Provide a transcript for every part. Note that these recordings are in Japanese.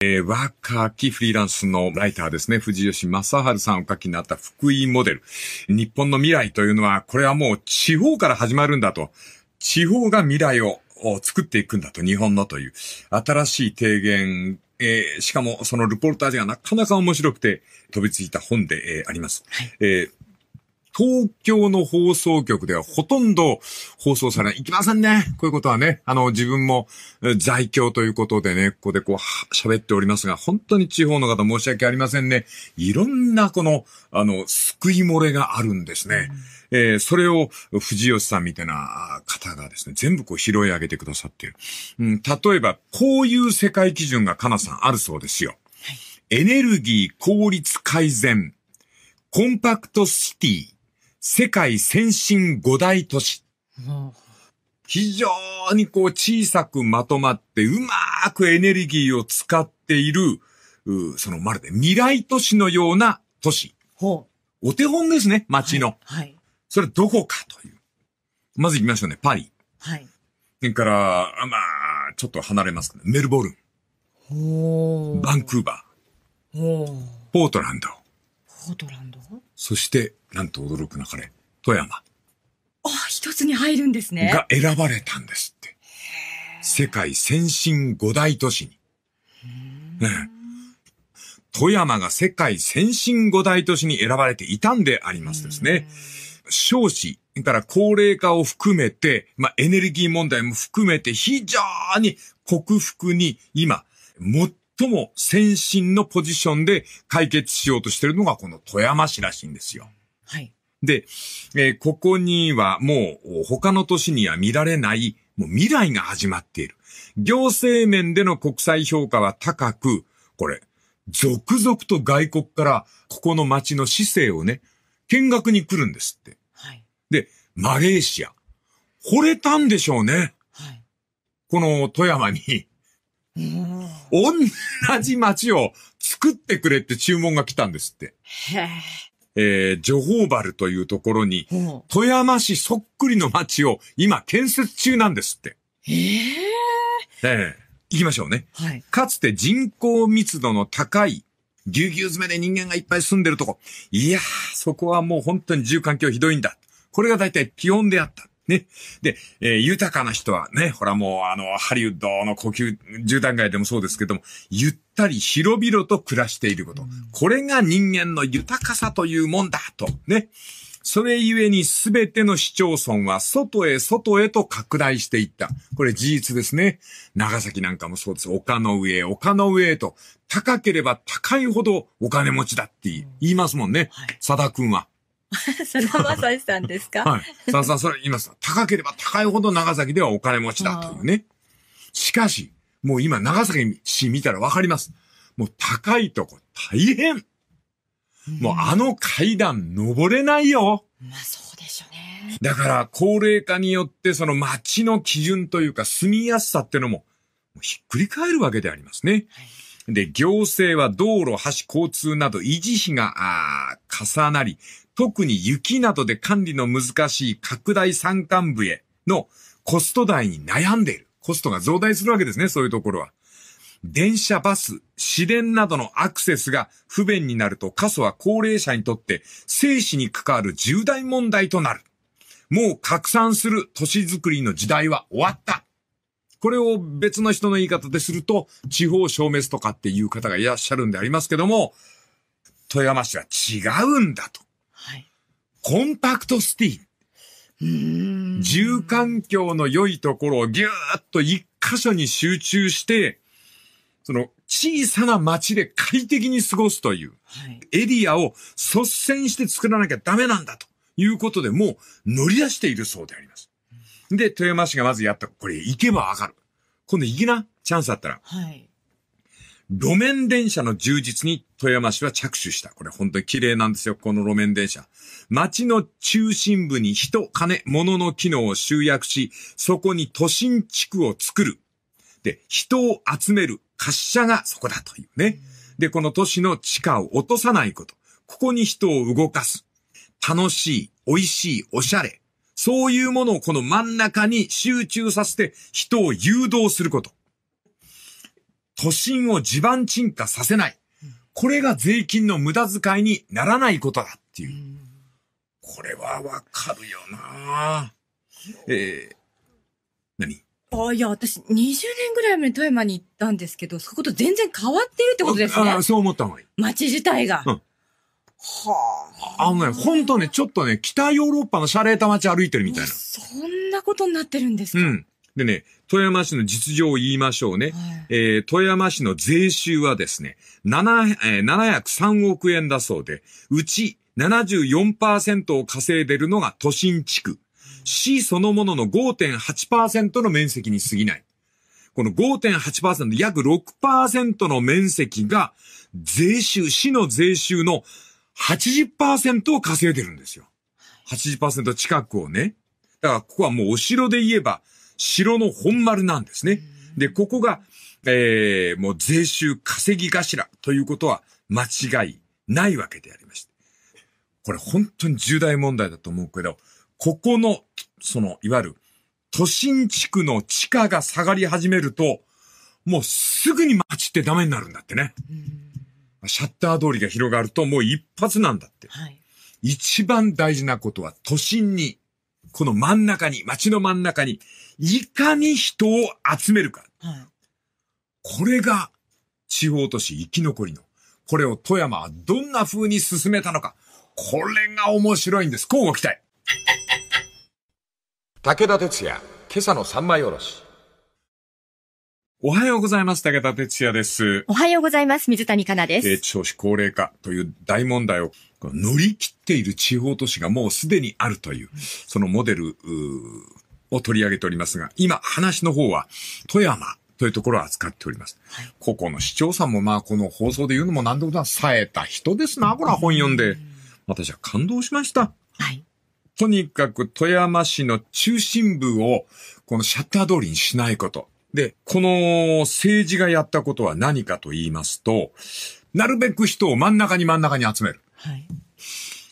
えー、若きフリーランスのライターですね、藤吉正治さんを書きになった福井モデル。日本の未来というのは、これはもう地方から始まるんだと。地方が未来を作っていくんだと、日本のという。新しい提言、えー、しかもそのルポルタージがなかなか面白くて飛びついた本で、えー、あります。はい、えー東京の放送局ではほとんど放送されない。いきませんね。こういうことはね、あの、自分も在京ということでね、ここでこう、喋っておりますが、本当に地方の方申し訳ありませんね。いろんなこの、あの、救い漏れがあるんですね。うん、えー、それを藤吉さんみたいな方がですね、全部こう拾い上げてくださっている。うん、例えば、こういう世界基準がかなさんあるそうですよ。エネルギー効率改善、コンパクトシティ、世界先進五大都市。非常にこう小さくまとまってうまーくエネルギーを使っている、そのまるで未来都市のような都市。ほう。お手本ですね、街の。はい。はい、それどこかという。まず行きましょうね、パリ。はい。それから、まあ、ちょっと離れますけど、メルボルン。ほう。バンクーバー。ほう。ポートランド。ポートランドそして、なんと驚くなかれ、富山。あ、一つに入るんですね。が選ばれたんですって。世界先進五大都市に。富山が世界先進五大都市に選ばれていたんでありますですね。少子、から高齢化を含めて、まあ、エネルギー問題も含めて非常に克服に今、最も先進のポジションで解決しようとしているのがこの富山市らしいんですよ。で、えー、ここにはもう他の都市には見られない、もう未来が始まっている。行政面での国際評価は高く、これ、続々と外国からここの街の市政をね、見学に来るんですって。はい、で、マレーシア。惚れたんでしょうね。はい、この富山に。同じ街を作ってくれって注文が来たんですって。へえー、ジョホーバルというところに、富山市そっくりの町を今建設中なんですって。えー、えー。行きましょうね。はい。かつて人口密度の高い、ぎゅうぎゅう詰めで人間がいっぱい住んでるとこ。いやー、そこはもう本当に住環境ひどいんだ。これが大体基本であった。ね。で、えー、豊かな人はね、ほらもうあの、ハリウッドの呼吸、住宅街でもそうですけども、ゆったり広々と暮らしていること。これが人間の豊かさというもんだと、ね。それゆえに全ての市町村は外へ外へと拡大していった。これ事実ですね。長崎なんかもそうです。丘の上、丘の上へと、高ければ高いほどお金持ちだって言いますもんね。はい、佐田くんは。さ だまさしさんですかはい。さださん、それ言います。高ければ高いほど長崎ではお金持ちだというね。しかし、もう今長崎市見たらわかります。もう高いとこ大変。もうあの階段登れないよ。まあそうでしょうね。だから高齢化によってその街の基準というか住みやすさってのもひっくり返るわけでありますね。はい、で、行政は道路、橋、交通など維持費が重なり、特に雪などで管理の難しい拡大山間部へのコスト代に悩んでいる。コストが増大するわけですね、そういうところは。電車、バス、市電などのアクセスが不便になると、過疎は高齢者にとって生死に関わる重大問題となる。もう拡散する都市づくりの時代は終わった。これを別の人の言い方ですると、地方消滅とかっていう方がいらっしゃるんでありますけども、富山市は違うんだと。コンパクトスティーン。住環境の良いところをぎゅーっと一箇所に集中して、その小さな町で快適に過ごすという、エリアを率先して作らなきゃダメなんだということでもう乗り出しているそうであります。で、富山市がまずやった。これ行けばわかる。今度行きな。チャンスあったら。はい。路面電車の充実に富山市は着手した。これ本当に綺麗なんですよ、この路面電車。街の中心部に人、金、物の機能を集約し、そこに都心地区を作る。で、人を集める滑車がそこだというね。で、この都市の地下を落とさないこと。ここに人を動かす。楽しい、美味しい、おしゃれ。そういうものをこの真ん中に集中させて人を誘導すること。都心を地盤沈下させない。これが税金の無駄遣いにならないことだっていう。これはわかるよなえー、何あいや、私、20年ぐらい前に富山に行ったんですけど、そこと全然変わってるってことですね。ああ、そう思った方がいい。街自体が。うん。はあ。あのね、ほんとね、ちょっとね、北ヨーロッパのシャレた街歩いてるみたいな。そんなことになってるんですかうん。でね、富山市の実情を言いましょうね。はい、えー、富山市の税収はですね、7、703億円だそうで、うち74%を稼いでるのが都心地区。市そのものの5.8%の面積に過ぎない。この5.8%、約6%の面積が税収、市の税収の80%を稼いでるんですよ。80%近くをね。だからここはもうお城で言えば、城の本丸なんですね。で、ここが、えー、もう税収稼ぎ頭ということは間違いないわけでありまして。これ本当に重大問題だと思うけど、ここの、その、いわゆる、都心地区の地価が下がり始めると、もうすぐに街ってダメになるんだってね。シャッター通りが広がるともう一発なんだって。はい、一番大事なことは都心にこの真ん中に、街の真ん中に、いかに人を集めるか。これが、地方都市生き残りの。これを富山はどんな風に進めたのか。これが面白いんです。交互期待。武田鉄矢、今朝の三枚おろし。おはようございます。武田哲也です。おはようございます。水谷香奈です。え少子高齢化という大問題を乗り切っている地方都市がもうすでにあるという、そのモデルを取り上げておりますが、今話の方は富山というところを扱っております。はい、個々の市長さんもまあこの放送で言うのも何でもない冴えた人ですな、これは本読んで。私は感動しました。はい。とにかく富山市の中心部をこのシャッター通りにしないこと。で、この政治がやったことは何かと言いますと、なるべく人を真ん中に真ん中に集める。はい、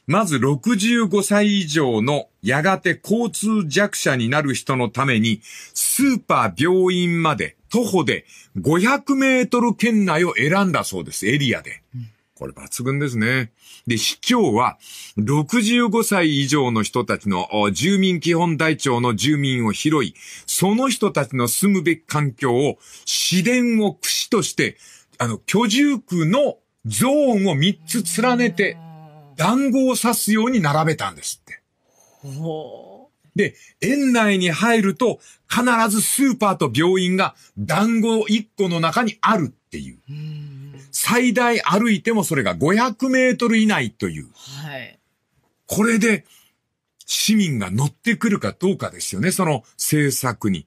まず65歳以上のやがて交通弱者になる人のために、スーパー病院まで徒歩で500メートル圏内を選んだそうです、エリアで。うんこれ抜群ですね。で、市長は、65歳以上の人たちの住民基本台帳の住民を拾い、その人たちの住むべき環境を、市電を駆使として、あの、居住区のゾーンを3つ連ねて、団子を指すように並べたんですって。で、園内に入ると、必ずスーパーと病院が団子1個の中にあるっていう。う最大歩いてもそれが500メートル以内という。はい。これで、市民が乗ってくるかどうかですよね、その政策に。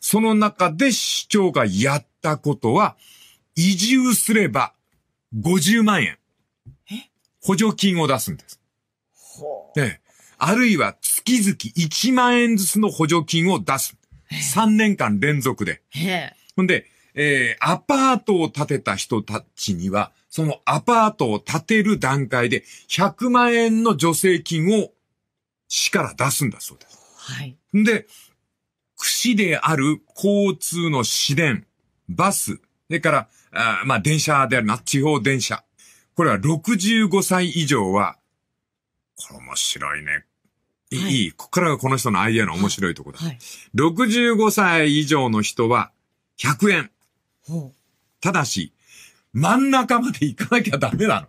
その中で市長がやったことは、移住すれば50万円。補助金を出すんです。ほう。ね、あるいは月々1万円ずつの補助金を出す。3年間連続で。ほんで、えー、アパートを建てた人たちには、そのアパートを建てる段階で100万円の助成金を市から出すんだそうです。はい。で、市である交通の市電、バス、それから、あまあ、電車であるな、地方電車。これは65歳以上は、これ面白いね。いい、はい、ここからがこの人のアイデアの面白いところだ。はいはい、65歳以上の人は、100円。ただし、真ん中まで行かなきゃダメなの。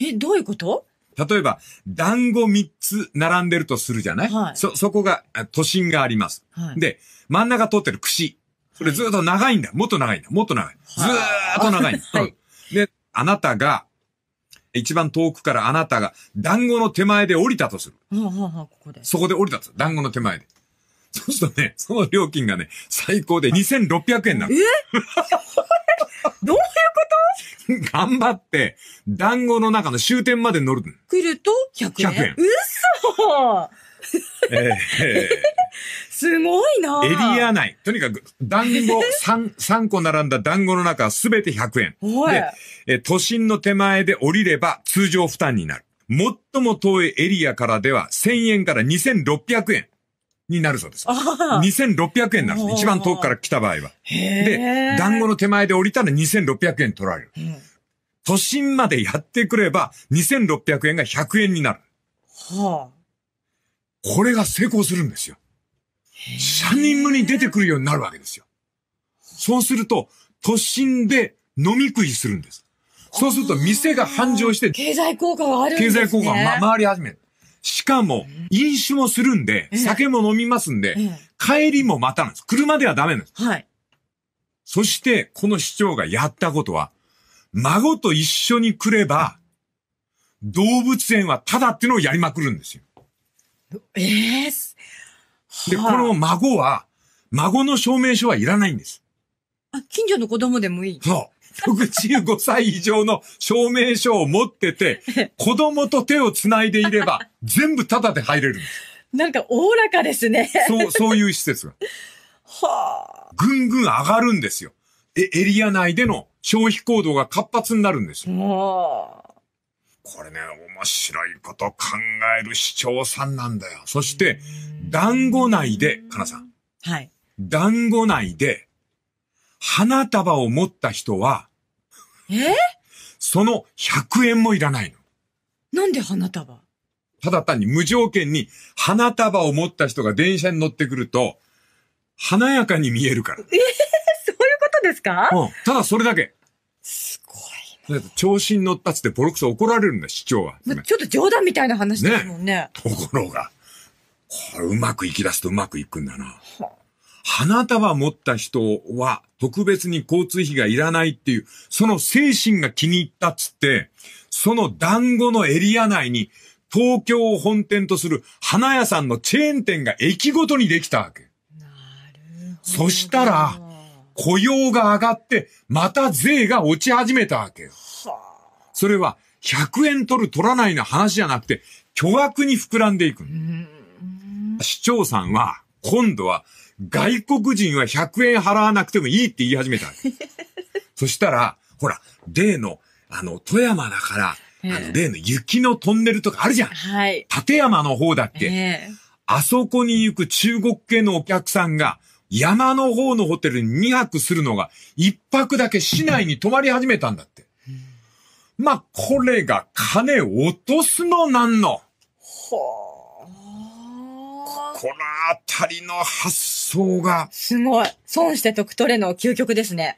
え、どういうこと例えば、団子3つ並んでるとするじゃない、はい、そ、そこが、都心があります。はい、で、真ん中通ってる串。これずっと長いんだ。もっと長いんだ。もっと長い。ずーっと長いんだ。はい、で、あなたが、一番遠くからあなたが団子の手前で降りたとする。はあはあ、ここで。そこで降りたとする。団子の手前で。そうするとね、その料金がね、最高で2600円なの。え どういうこと 頑張って、団子の中の終点まで乗る。来ると100円。100円。嘘 えー、すごいなエリア内。とにかく、団子3、三個並んだ団子の中すべて100円。で、都心の手前で降りれば通常負担になる。最も遠いエリアからでは1000円から2600円。になるそうです。2600円なる。一番遠くから来た場合は。で、団子の手前で降りたら2600円取られる。都心までやってくれば2600円が100円になる。はあ、これが成功するんですよ。社人ニに出てくるようになるわけですよ。そうすると、都心で飲み食いするんです。そうすると店が繁盛して、経済効果があるんですね。経済効果が回り始める。しかも、飲酒もするんで、酒も飲みますんで、帰りもまたなんです。車ではダメなんです。はい。そして、この市長がやったことは、孫と一緒に来れば、動物園はただってのをやりまくるんですよ。ええー、で、この孫は、孫の証明書はいらないんです。あ、近所の子供でもいいそう。65歳以上の証明書を持ってて、子供と手を繋いでいれば、全部タダで入れるんです。なんか、おおらかですね。そう、そういう施設が。はあ。ぐんぐん上がるんですよ。え、エリア内での消費行動が活発になるんですよ。はあ。これね、面白いこと考える市長さんなんだよ。そして、団子内で、かなさん。はい。団子内で、花束を持った人は、えその100円もいらないの。なんで花束ただ単に無条件に花束を持った人が電車に乗ってくると、華やかに見えるから。えー、そういうことですかうん。ただそれだけ。すごい調子に乗ったつってボロクソ怒られるんだ、市長は。ちょっと冗談みたいな話ですもんね。ねところが、これうまくいき出すとうまくいくんだな。はあ花束持った人は特別に交通費がいらないっていう、その精神が気に入ったっつって、その団子のエリア内に東京を本店とする花屋さんのチェーン店が駅ごとにできたわけ。なるほど。そしたら、雇用が上がって、また税が落ち始めたわけそれは、100円取る取らないの話じゃなくて、巨額に膨らんでいく。市長さんは、今度は、外国人は100円払わなくてもいいって言い始めた。そしたら、ほら、例の、あの、富山だから、えー、あの、例の雪のトンネルとかあるじゃん。はい。立山の方だって、えー、あそこに行く中国系のお客さんが、山の方のホテルに2泊するのが、1泊だけ市内に泊まり始めたんだって。うん、まあ、これが金落とすのなんの。ほう。このあたりの発想が。すごい。損して得取れの究極ですね。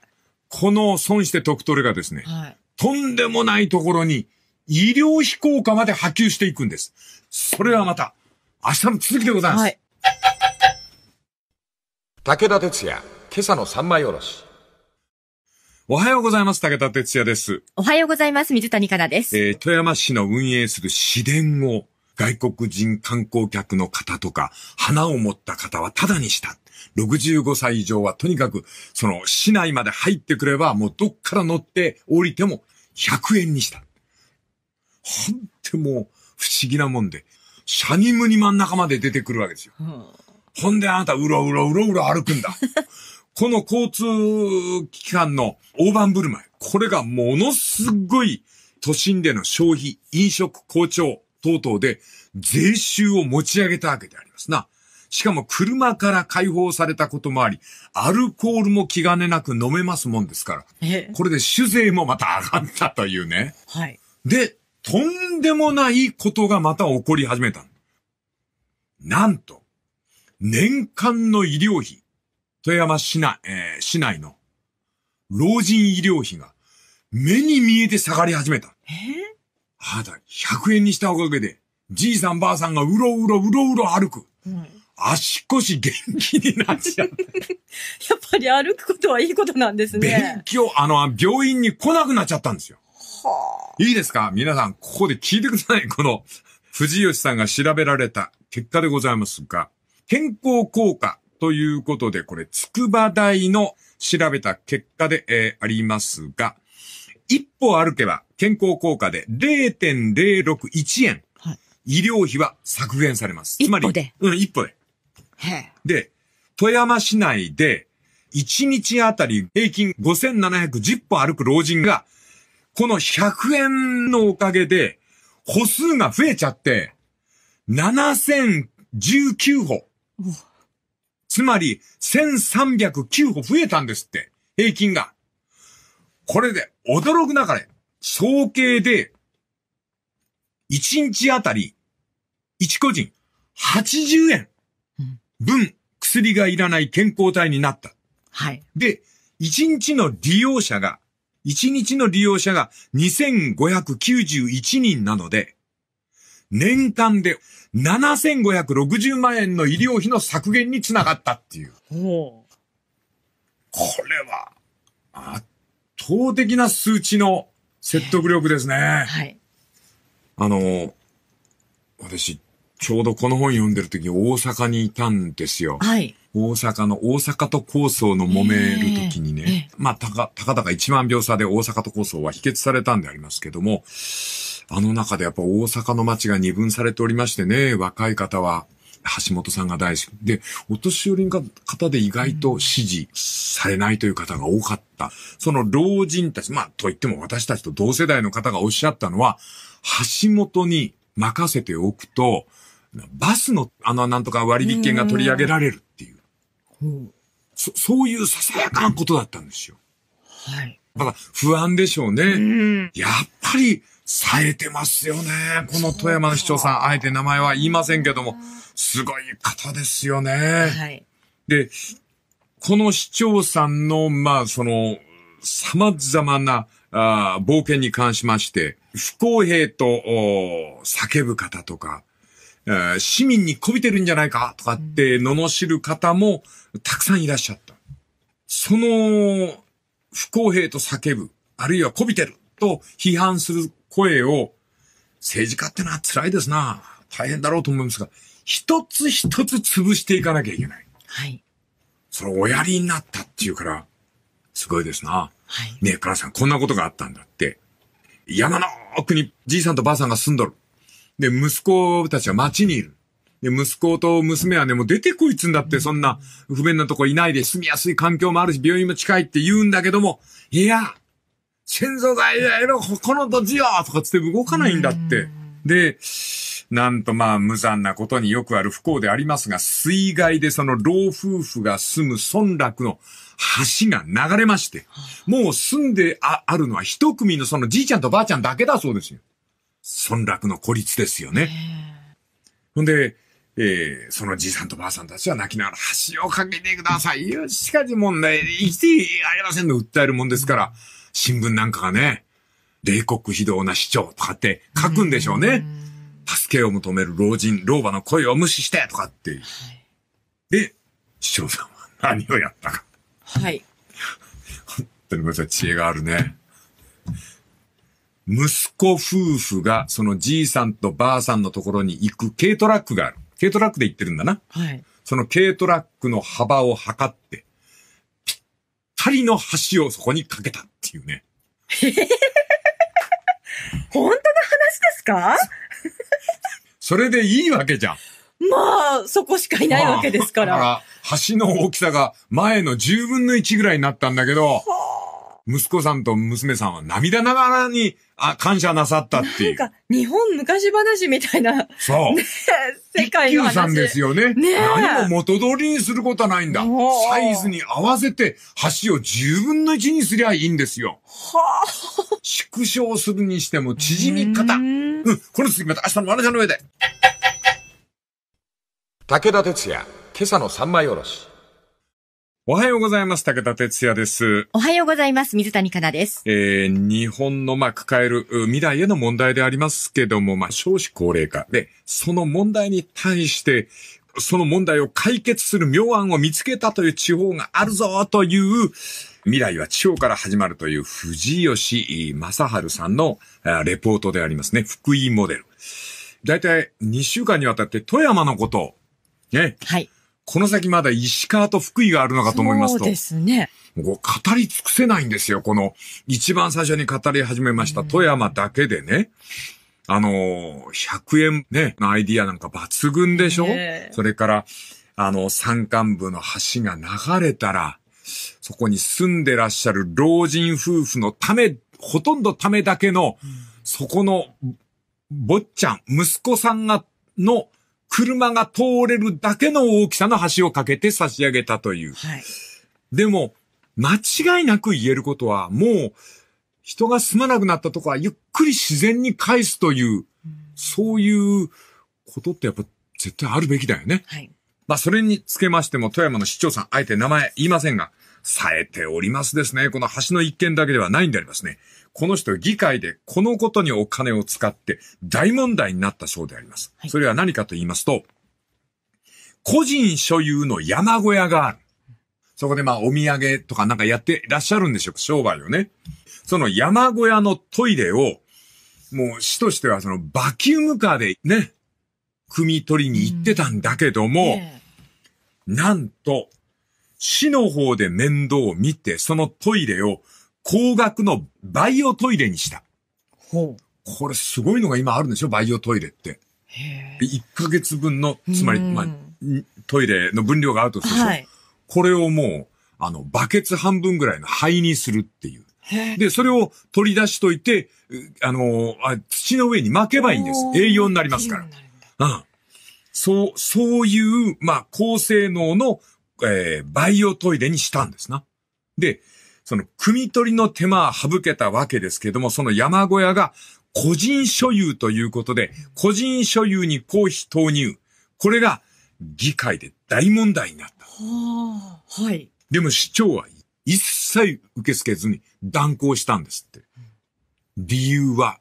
この損して得取れがですね、はい、とんでもないところに医療費効果まで波及していくんです。それはまた、明日の続きでございます。はい、武田哲也、今朝の三枚おろし。おはようございます。武田哲也です。おはようございます。水谷香奈です。えー、富山市の運営する市電を外国人観光客の方とか、花を持った方はタダにした。65歳以上はとにかく、その市内まで入ってくれば、もうどっから乗って降りても100円にした。ほんってもう不思議なもんで、シャニムに真ん中まで出てくるわけですよ。うん、ほんであなた、うろうろうろうろ歩くんだ。この交通機関の大盤振る舞い、これがものすごい都心での消費、飲食好調等々で税収を持ち上げたわけでありますな。しかも車から解放されたこともあり、アルコールも気兼ねなく飲めますもんですから。これで酒税もまた上がったというね。はい。で、とんでもないことがまた起こり始めた。なんと、年間の医療費、富山市内、えー、市内の老人医療費が目に見えて下がり始めた。えあだ、100円にしたおかげで、じいさんばあさんがうろうろうろうろ歩く。うん、足腰元気になっちゃう。やっぱり歩くことはいいことなんですね。勉強、あの、病院に来なくなっちゃったんですよ。はあ、いいですか皆さん、ここで聞いてください。この、藤吉さんが調べられた結果でございますが、健康効果ということで、これ、筑波大の調べた結果で、えー、ありますが、一歩歩けば健康効果で0.061円、はい、医療費は削減されます。つまり、一歩で。うん、一歩で。で、富山市内で、1日あたり平均5710歩歩く老人が、この100円のおかげで、歩数が増えちゃって、7019歩。つまり、1309歩増えたんですって、平均が。これで驚くなかれ。総計で、1日あたり、1個人、80円分薬がいらない健康体になった。はい。で、1日の利用者が、1日の利用者が2591人なので、年間で7560万円の医療費の削減につながったっていう。ほう。これは、圧倒的な数値の説得力ですね。はい。あの、私、ちょうどこの本読んでる時に大阪にいたんですよ。はい。大阪の大阪と構想の揉める時にね、えー、まあ、たか、たかだか1万秒差で大阪と構想は否決されたんでありますけども、あの中でやっぱ大阪の街が二分されておりましてね、若い方は橋本さんが大好き。で、お年寄りの方で意外と支持されないという方が多かった。その老人たち、まあ、と言っても私たちと同世代の方がおっしゃったのは、橋本に任せておくと、バスのあのなんとか割引券が取り上げられるっていう。うそそういうささやかなことだったんですよ。はい。だ不安でしょうね。やっぱり冴えてますよね。この富山の市長さん、あえて名前は言いませんけども、すごい方ですよね。はい。で、この市長さんの、まあ、その、様々な、あ冒険に関しまして、不公平と叫ぶ方とか、市民にこびてるんじゃないかとかって罵る方もたくさんいらっしゃった。その不公平と叫ぶ、あるいはこびてると批判する声を、政治家ってのは辛いですな。大変だろうと思いますが、一つ一つ潰していかなきゃいけない。はい。それをおやりになったっていうから、すごいですな。はい。ねえ、母さん、こんなことがあったんだって。山の奥にじいさんとばあさんが住んどる。で、息子たちは町にいる。で、息子と娘はね、もう出てこいつんだって、そんな不便なとこいないで、住みやすい環境もあるし、病院も近いって言うんだけども、いや、先祖代々のここの土地よとかつって動かないんだって。で、なんとまあ無残なことによくある不幸でありますが、水害でその老夫婦が住む村落の橋が流れまして、もう住んでああるのは一組のそのじいちゃんとばあちゃんだけだそうですよ。村落の孤立ですよね。ほんで、えー、そのじいさんとばあさんたちは泣きながら橋をかけてくださいよ。しかし問題、生きてありませんの訴えるもんですから、新聞なんかがね、冷酷非道な市長とかって書くんでしょうね。助けを求める老人、老婆の声を無視してとかって。はい、で、市長さんは何をやったか。はい。本当にごめんなさい、知恵があるね。息子夫婦が、そのじいさんとばあさんのところに行く軽トラックがある。軽トラックで行ってるんだな。はい。その軽トラックの幅を測って、の橋をそこにかけたっていうね。本当の話ですか それでいいわけじゃん。まあ、そこしかいないわけですから。まあ、だから、橋の大きさが前の10分の1ぐらいになったんだけど、息子さんと娘さんは涙ながらに、あ、感謝なさったっていう。なんか、日本昔話みたいな。そう。ね、世界の話。さんですよね。ね何も元通りにすることはないんだ。サイズに合わせて、橋を十分の一にすりゃいいんですよ。はあ。縮小するにしても縮み方。うん,、うん。この次また明日の話の上で。武田鉄矢、今朝の三枚おろし。おはようございます。武田哲也です。おはようございます。水谷香奈です。えー、日本の、まあ、抱える未来への問題でありますけども、まあ、少子高齢化で、その問題に対して、その問題を解決する妙案を見つけたという地方があるぞという、未来は地方から始まるという藤吉正春さんのレポートでありますね。福井モデル。だいたい2週間にわたって富山のことを、ね。はい。この先まだ石川と福井があるのかと思いますと。そうですね。もう語り尽くせないんですよ。この、一番最初に語り始めました富山だけでね。あのー、100円ね、のアイディアなんか抜群でしょ、ね、それから、あの、山間部の橋が流れたら、そこに住んでらっしゃる老人夫婦のため、ほとんどためだけの、そこの、坊ちゃん、息子さんが、の車が通れるだけの大きさの橋を架けて差し上げたという。はい、でも、間違いなく言えることは、もう、人が住まなくなったとこはゆっくり自然に返すという、そういうことってやっぱ絶対あるべきだよね。はい。まあ、それにつけましても、富山の市長さん、あえて名前言いませんが、冴えておりますですね。この橋の一件だけではないんでありますね。この人、議会でこのことにお金を使って大問題になったそうであります。はい、それは何かと言いますと、個人所有の山小屋がある。そこでまあお土産とかなんかやってらっしゃるんでしょう、か、商売をね。その山小屋のトイレを、もう市としてはそのバキュームカーでね、汲み取りに行ってたんだけども、うんなんと、市の方で面倒を見て、そのトイレを高額のバイオトイレにした。ほう。これすごいのが今あるんでしょバイオトイレって。へ1ヶ月分の、つまり、まあ、トイレの分量があるとすると、はい、これをもう、あの、バケツ半分ぐらいの灰にするっていう。で、それを取り出しといて、あのあ、土の上に巻けばいいんです。栄養になりますから。うん。そう、そういう、まあ、高性能のえー、バイオトイレにしたんですな。で、その、汲み取りの手間は省けたわけですけども、その山小屋が個人所有ということで、個人所有に公費投入。これが議会で大問題になった。はあ、はい。でも市長は一切受け付けずに断行したんですって。理由は、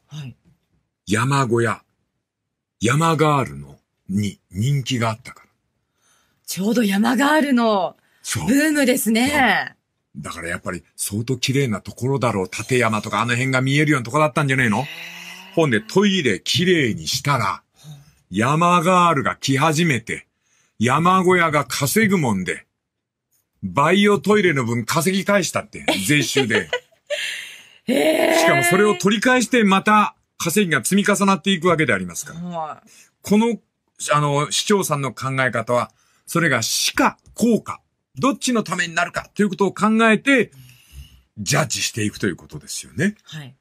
山小屋、山ガールのに人気があったから。ちょうど山ガールのブームですね。だからやっぱり相当綺麗なところだろう。立山とかあの辺が見えるようなとこだったんじゃねえのほんでトイレ綺麗にしたら、山ガールが来始めて、山小屋が稼ぐもんで、バイオトイレの分稼ぎ返したって、税収で。しかもそれを取り返してまた稼ぎが積み重なっていくわけでありますから。この、あの、市長さんの考え方は、それが死か効果、どっちのためになるかということを考えて、ジャッジしていくということですよね。はい。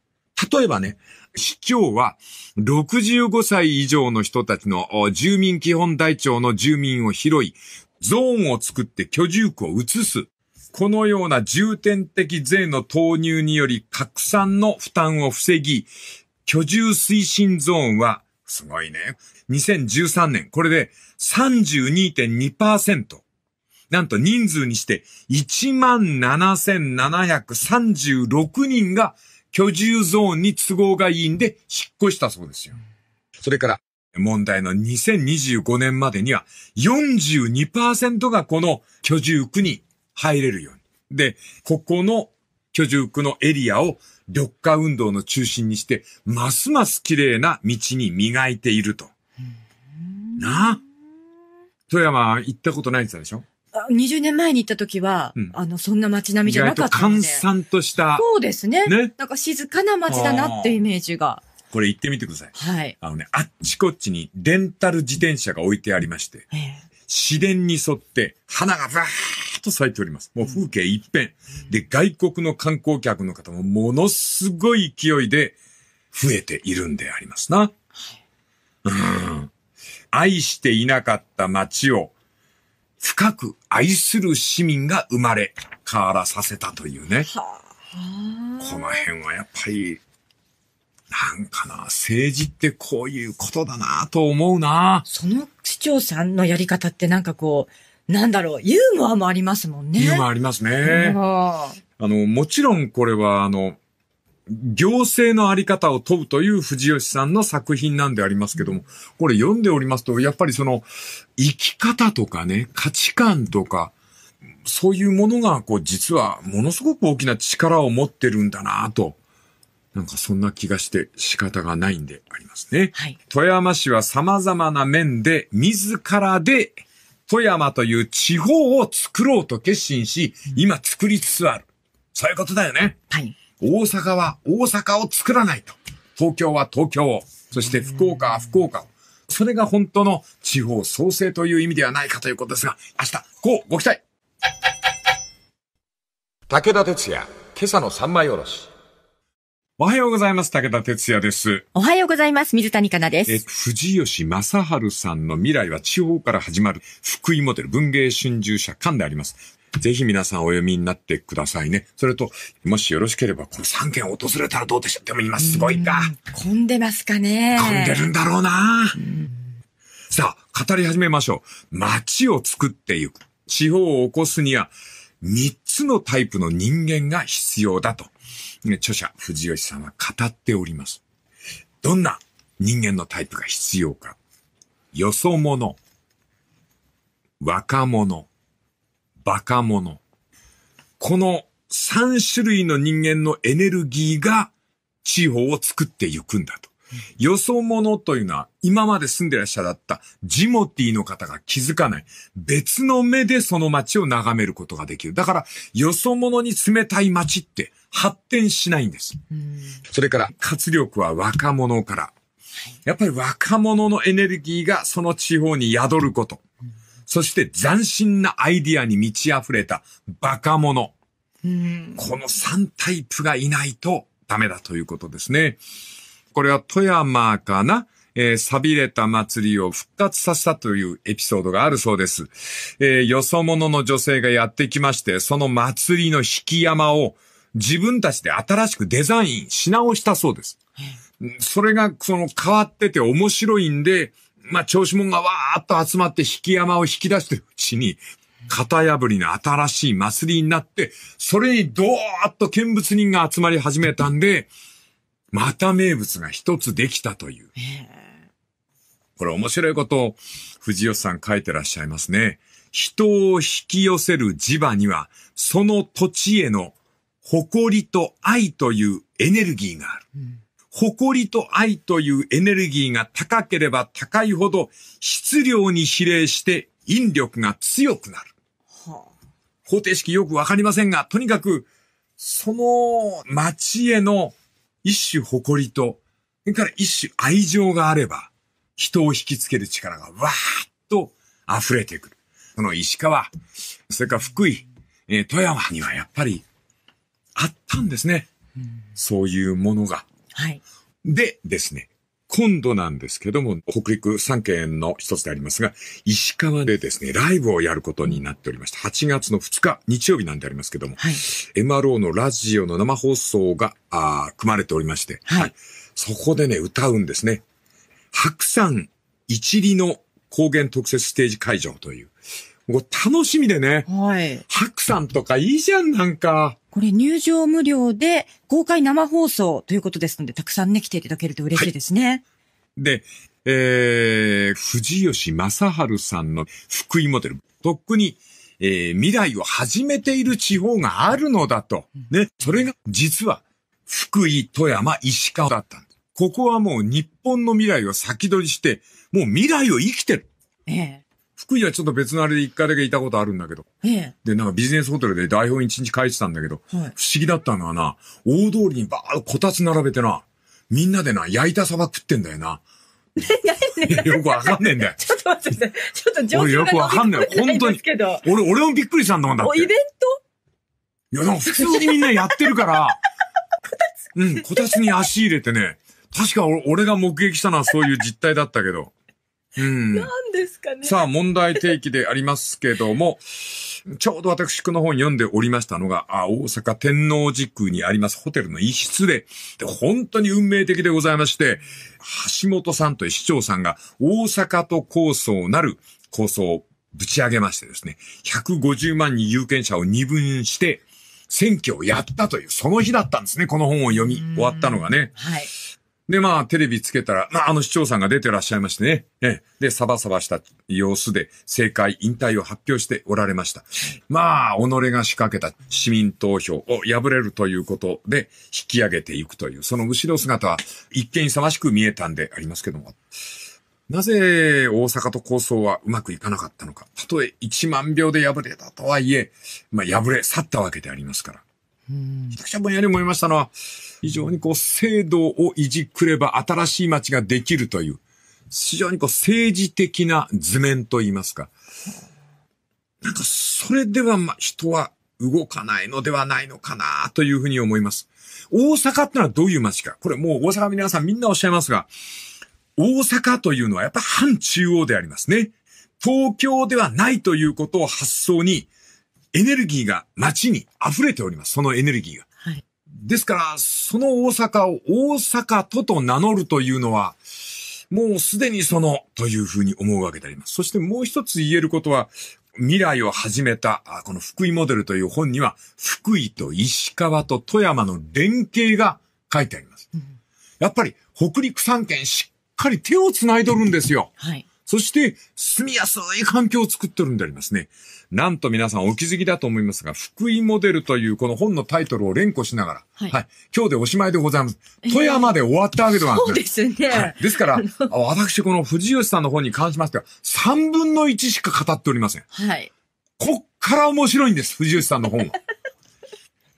例えばね、市長は65歳以上の人たちの住民基本台帳の住民を拾い、ゾーンを作って居住区を移す。このような重点的税の投入により拡散の負担を防ぎ、居住推進ゾーンはすごいね。2013年、これで32.2%。なんと人数にして17,736人が居住ゾーンに都合がいいんで引っ越したそうですよ。それから、問題の2025年までには42%がこの居住区に入れるように。で、ここの居住区のエリアを緑化運動の中心にして、ますます綺麗な道に磨いていると。なあ。富山行ったことないって言ったでしょ20年前に行った時は、うん、あの、そんな街並みじゃなかったんで。閑散とした。そうですね。ね。なんか静かな街だなってイメージが。これ行ってみてください。はい。あのね、あっちこっちにレンタル自転車が置いてありまして、えー、市電に沿って花がバーと咲いております。もう風景一変。で、外国の観光客の方もものすごい勢いで増えているんでありますな。うん。愛していなかった街を深く愛する市民が生まれ変わらさせたというね。この辺はやっぱり、なんかな、政治ってこういうことだなと思うな。その市長さんのやり方ってなんかこう、なんだろう、ユーモアもありますもんね。ユーモアありますね。あの、もちろんこれは、あの、行政のあり方を問うという藤吉さんの作品なんでありますけども、これ読んでおりますと、やっぱりその、生き方とかね、価値観とか、そういうものが、こう、実は、ものすごく大きな力を持ってるんだなと。なんかそんな気がして仕方がないんでありますね。はい、富山市は様々な面で自らで富山という地方を作ろうと決心し、今作りつつある。そういうことだよね。はい。大阪は大阪を作らないと。東京は東京を。そして福岡は福岡を。それが本当の地方創生という意味ではないかということですが、明日、こうご期待武田鉄矢、今朝の三枚おろし。おはようございます。武田哲也です。おはようございます。水谷香奈です。え、藤吉正治さんの未来は地方から始まる福井モデル文芸春秋社館であります。ぜひ皆さんお読みになってくださいね。それと、もしよろしければ、この3件訪れたらどうでしょうでも今すごいんだ。混んでますかね。混んでるんだろうな。うさあ、語り始めましょう。街を作っていく。地方を起こすには、3つのタイプの人間が必要だと。著者、藤吉さんは語っております。どんな人間のタイプが必要か。よそ者、若者、バカ者。この三種類の人間のエネルギーが地方を作っていくんだと。よそ者というのは、今まで住んでらっしゃったジモティの方が気づかない。別の目でその街を眺めることができる。だから、よそ者に冷たい街って、発展しないんです。それから活力は若者から。やっぱり若者のエネルギーがその地方に宿ること。そして斬新なアイディアに満ち溢れた馬鹿者。この3タイプがいないとダメだということですね。これは富山かなえー、錆びれた祭りを復活させたというエピソードがあるそうです。えー、よそ者の女性がやってきまして、その祭りの引き山を自分たちで新しくデザインし直したそうです。それが、その変わってて面白いんで、まあ、調子者がわーっと集まって引き山を引き出してるうちに、型破りの新しい祭りになって、それにドーっと見物人が集まり始めたんで、また名物が一つできたという。これ面白いことを藤吉さん書いてらっしゃいますね。人を引き寄せる磁場には、その土地への誇りと愛というエネルギーがある。誇りと愛というエネルギーが高ければ高いほど質量に比例して引力が強くなる。はあ、方程式よくわかりませんが、とにかく、その町への一種誇りと、それから一種愛情があれば、人を引きつける力がわーっと溢れてくる。その石川、それから福井、えー、富山にはやっぱりあったんですね。うん、そういうものが。はい。でですね、今度なんですけども、北陸3県の一つでありますが、石川でですね、ライブをやることになっておりました。8月の2日、日曜日なんでありますけども、はい、MRO のラジオの生放送があ組まれておりまして、はい、はい、そこでね、歌うんですね。白山一里の高原特設ステージ会場という、もう楽しみでね、はい、白山とかいいじゃん、なんか。これ入場無料で公開生放送ということですので、たくさんね、来ていただけると嬉しいですね。はい、で、えー、藤吉正治さんの福井モデル。とっくに、えー、未来を始めている地方があるのだと。ね。それが実は福井、富山、石川だったんです。ここはもう日本の未来を先取りして、もう未来を生きてる。ええ。福井はちょっと別のあれで一回だけいたことあるんだけど。ええ。で、なんかビジネスホテルで台本一日書いてたんだけど、はい、不思議だったのはな、大通りにばーこたつ並べてな、みんなでな、焼いたサバ食ってんだよな。よくわかんねえんだよ。ちょっと待ってください。ちょっと情報俺よくわかんない。本当に。俺、俺もびっくりしたんだもんだって。イベントいや、なんか普通にみんなやってるから、うん、こたつに足入れてね、確か俺が目撃したのはそういう実態だったけど。うん。何ですかね。さあ、問題提起でありますけども、ちょうど私、この本読んでおりましたのが、あ大阪天王寺区にありますホテルの一室でで、本当に運命的でございまして、橋本さんという市長さんが、大阪と構想なる構想をぶち上げましてですね、150万人有権者を二分して、選挙をやったという、その日だったんですね、この本を読み終わったのがね。はい。で、まあ、テレビつけたら、まあ、あの市長さんが出てらっしゃいましてね。えで、サバサバした様子で、政界引退を発表しておられました。まあ、己が仕掛けた市民投票を破れるということで、引き上げていくという、その後ろ姿は、一見勇ましく見えたんでありますけども。なぜ大阪と構想はうまくいかなかったのか。たとえ1万票で敗れたとはいえ、まあ、敗れ去ったわけでありますから。私はぼんやり思いましたのは、非常にこう制度をいじくれば新しい街ができるという、非常にこう政治的な図面といいますか。なんかそれではま人は動かないのではないのかなというふうに思います。大阪ってのはどういう街か。これもう大阪皆さんみんなおっしゃいますが、大阪というのはやっぱ反中央でありますね。東京ではないということを発想に、エネルギーが街に溢れております。そのエネルギーが。ですから、その大阪を大阪都と名乗るというのは、もうすでにその、というふうに思うわけであります。そしてもう一つ言えることは、未来を始めた、この福井モデルという本には、福井と石川と富山の連携が書いてあります。やっぱり、北陸三県しっかり手を繋いどるんですよ。はい。そして、住みやすい環境を作ってるんでありますね。なんと皆さんお気づきだと思いますが、福井モデルというこの本のタイトルを連呼しながら、はい、はい、今日でおしまいでございます。富山で終わったわけではなくそうですね、はい。ですから、私この藤吉さんの本に関しましては、3分の1しか語っておりません。はい。こっから面白いんです、藤吉さんの本は。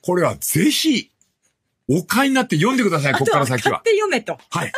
これはぜひ、お買いになって読んでください、こっから先は。買って読めと。はい。